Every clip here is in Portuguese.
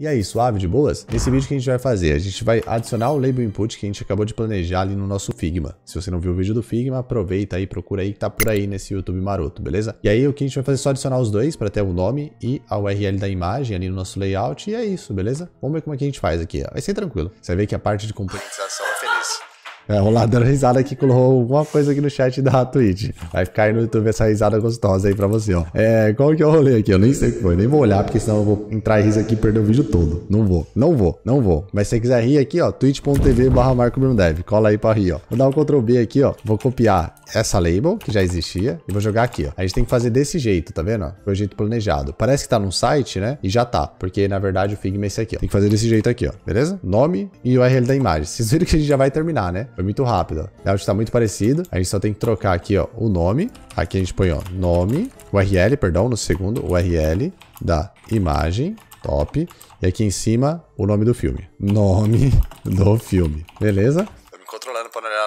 E aí, suave de boas? Nesse vídeo que a gente vai fazer, a gente vai adicionar o label input que a gente acabou de planejar ali no nosso Figma. Se você não viu o vídeo do Figma, aproveita aí, procura aí que tá por aí nesse YouTube maroto, beleza? E aí o que a gente vai fazer é só adicionar os dois para ter o nome e a URL da imagem ali no nosso layout e é isso, beleza? Vamos ver como é que a gente faz aqui, ó. vai ser tranquilo. Você vai ver que a parte de complementação é, o ladrão risada que colocou alguma coisa aqui no chat da Twitch. Vai ficar aí no YouTube essa risada gostosa aí pra você, ó. É, qual que é o rolê aqui? Eu nem sei o que foi, nem vou olhar, porque senão eu vou entrar e rir aqui e perder o vídeo todo. Não vou, não vou, não vou. Mas se você quiser rir aqui, ó, twitch.tv barra Marco Cola aí pra rir, ó. Vou dar um Ctrl B aqui, ó. Vou copiar essa label, que já existia, e vou jogar aqui, ó. A gente tem que fazer desse jeito, tá vendo? Foi o jeito planejado. Parece que tá num site, né? E já tá, porque na verdade o Figma é esse aqui, ó. Tem que fazer desse jeito aqui, ó. Beleza? Nome e URL da imagem. Vocês viram que a gente já vai terminar, né? Foi muito rápido. O está muito parecido. A gente só tem que trocar aqui, ó, o nome. Aqui a gente põe, ó, nome, URL, perdão, no segundo, URL da imagem, top. E aqui em cima, o nome do filme. Nome do filme. Beleza?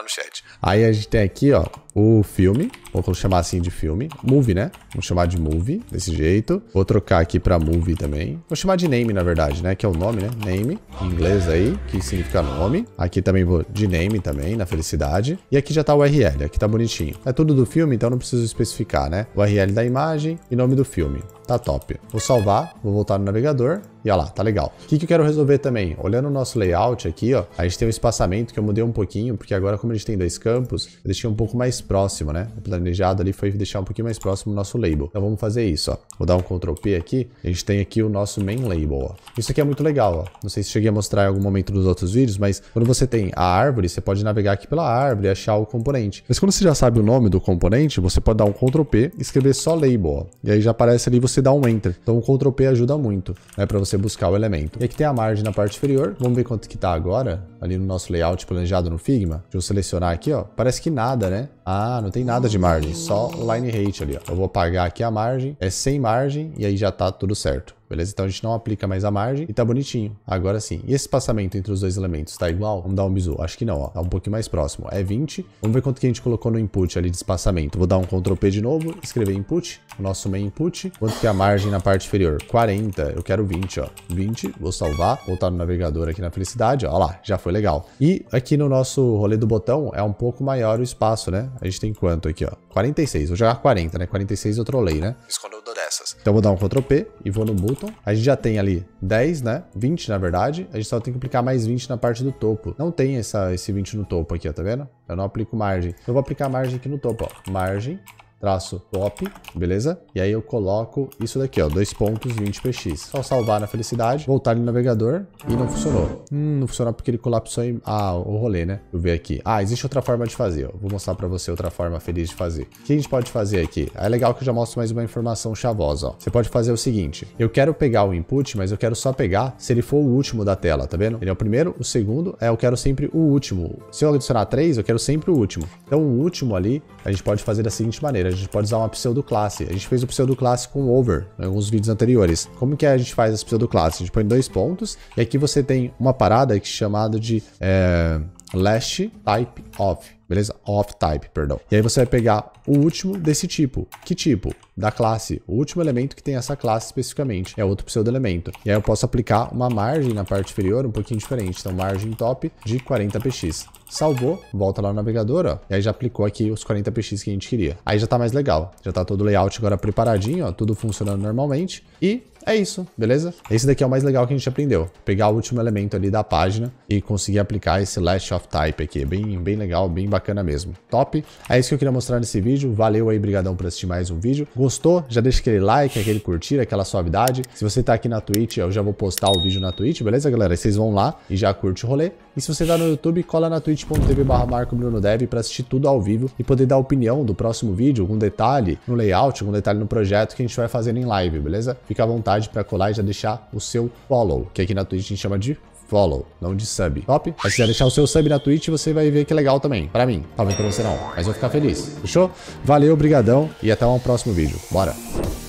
no chat. Aí a gente tem aqui, ó, o filme. Vou chamar assim de filme. Movie, né? Vamos chamar de movie, desse jeito. Vou trocar aqui pra movie também. Vou chamar de name, na verdade, né? Que é o nome, né? Name, em inglês aí, que significa nome. Aqui também vou de name também, na felicidade. E aqui já tá o URL, aqui tá bonitinho. É tudo do filme, então não preciso especificar, né? O URL da imagem e nome do filme. Tá top. Vou salvar, vou voltar no navegador. E olha lá, tá legal. O que, que eu quero resolver também? Olhando o nosso layout aqui, ó, a gente tem um espaçamento que eu mudei um pouquinho, porque agora como a gente tem dois campos, eu deixei um pouco mais próximo, né? O planejado ali foi deixar um pouquinho mais próximo o nosso label. Então vamos fazer isso, ó. Vou dar um Ctrl P aqui. A gente tem aqui o nosso main label, ó. Isso aqui é muito legal, ó. Não sei se cheguei a mostrar em algum momento nos outros vídeos, mas quando você tem a árvore, você pode navegar aqui pela árvore e achar o componente. Mas quando você já sabe o nome do componente, você pode dar um Ctrl P e escrever só label, ó. E aí já aparece ali, você dá um Enter. Então o Ctrl P ajuda muito, né? Pra você você buscar o elemento. E aqui tem a margem na parte inferior. Vamos ver quanto que tá agora, ali no nosso layout planejado no Figma. Deixa eu selecionar aqui, ó. Parece que nada, né? Ah, não tem nada de margem, só line rate ali, ó. Eu vou apagar aqui a margem, é sem margem, e aí já tá tudo certo beleza? Então a gente não aplica mais a margem e tá bonitinho. Agora sim. E esse espaçamento entre os dois elementos tá igual? Vamos dar um bizu. Acho que não, ó. Tá um pouquinho mais próximo. É 20. Vamos ver quanto que a gente colocou no input ali de espaçamento. Vou dar um Ctrl P de novo, escrever input, nosso main input. Quanto que é a margem na parte inferior? 40. Eu quero 20, ó. 20. Vou salvar, voltar no navegador aqui na felicidade. Ó lá, já foi legal. E aqui no nosso rolê do botão é um pouco maior o espaço, né? A gente tem quanto aqui, ó? 46. Vou jogar 40, né? 46 eu trolei, né? Isso quando eu então eu vou dar um Ctrl P e vou no button. A gente já tem ali 10, né? 20, na verdade. A gente só tem que aplicar mais 20 na parte do topo. Não tem essa, esse 20 no topo aqui, ó, tá vendo? Eu não aplico margem. Eu vou aplicar margem aqui no topo, ó. Margem traço top beleza? E aí eu coloco isso daqui, ó, dois pontos 20px. Só salvar na felicidade, voltar no navegador e não funcionou. Hum, não funcionou porque ele colapsou em... Ah, o rolê, né? Deixa eu ver aqui. Ah, existe outra forma de fazer, ó. Vou mostrar pra você outra forma feliz de fazer. O que a gente pode fazer aqui? É legal que eu já mostro mais uma informação chavosa, ó. Você pode fazer o seguinte, eu quero pegar o input, mas eu quero só pegar se ele for o último da tela, tá vendo? Ele é o primeiro, o segundo, é eu quero sempre o último. Se eu adicionar três, eu quero sempre o último. Então o último ali, a gente pode fazer da seguinte maneira gente pode usar uma pseudoclasse. A gente fez o pseudoclasse com over em alguns vídeos anteriores. Como que a gente faz essa pseudoclasse? A gente põe dois pontos e aqui você tem uma parada que é chamada de é, last type of, beleza? Of type, perdão. E aí você vai pegar o último desse tipo. Que tipo? da classe, o último elemento que tem essa classe especificamente, é outro pseudo-elemento. E aí eu posso aplicar uma margem na parte inferior um pouquinho diferente, então margem top de 40px. Salvou, volta lá no navegador, ó, e aí já aplicou aqui os 40px que a gente queria. Aí já tá mais legal, já tá todo o layout agora preparadinho, ó, tudo funcionando normalmente, e é isso, beleza? Esse daqui é o mais legal que a gente aprendeu. Pegar o último elemento ali da página e conseguir aplicar esse last of type aqui. É bem, bem legal, bem bacana mesmo. Top? É isso que eu queria mostrar nesse vídeo. Valeu aí, brigadão por assistir mais um vídeo. Gostou? Já deixa aquele like, aquele curtir, aquela suavidade. Se você tá aqui na Twitch, eu já vou postar o vídeo na Twitch, beleza, galera? Vocês vão lá e já curte o rolê. E se você tá no YouTube, cola na twitch.tv barra Marco Bruno Dev pra assistir tudo ao vivo e poder dar opinião do próximo vídeo, algum detalhe no layout, algum detalhe no projeto que a gente vai fazendo em live, beleza? Fica à vontade pra colar e já deixar o seu follow, que aqui na Twitch a gente chama de follow, não de sub. Top? Mas se quiser deixar o seu sub na Twitch, você vai ver que é legal também. Pra mim. Talvez pra você não. Mas eu vou ficar feliz. Fechou? Valeu, brigadão e até um próximo vídeo. Bora!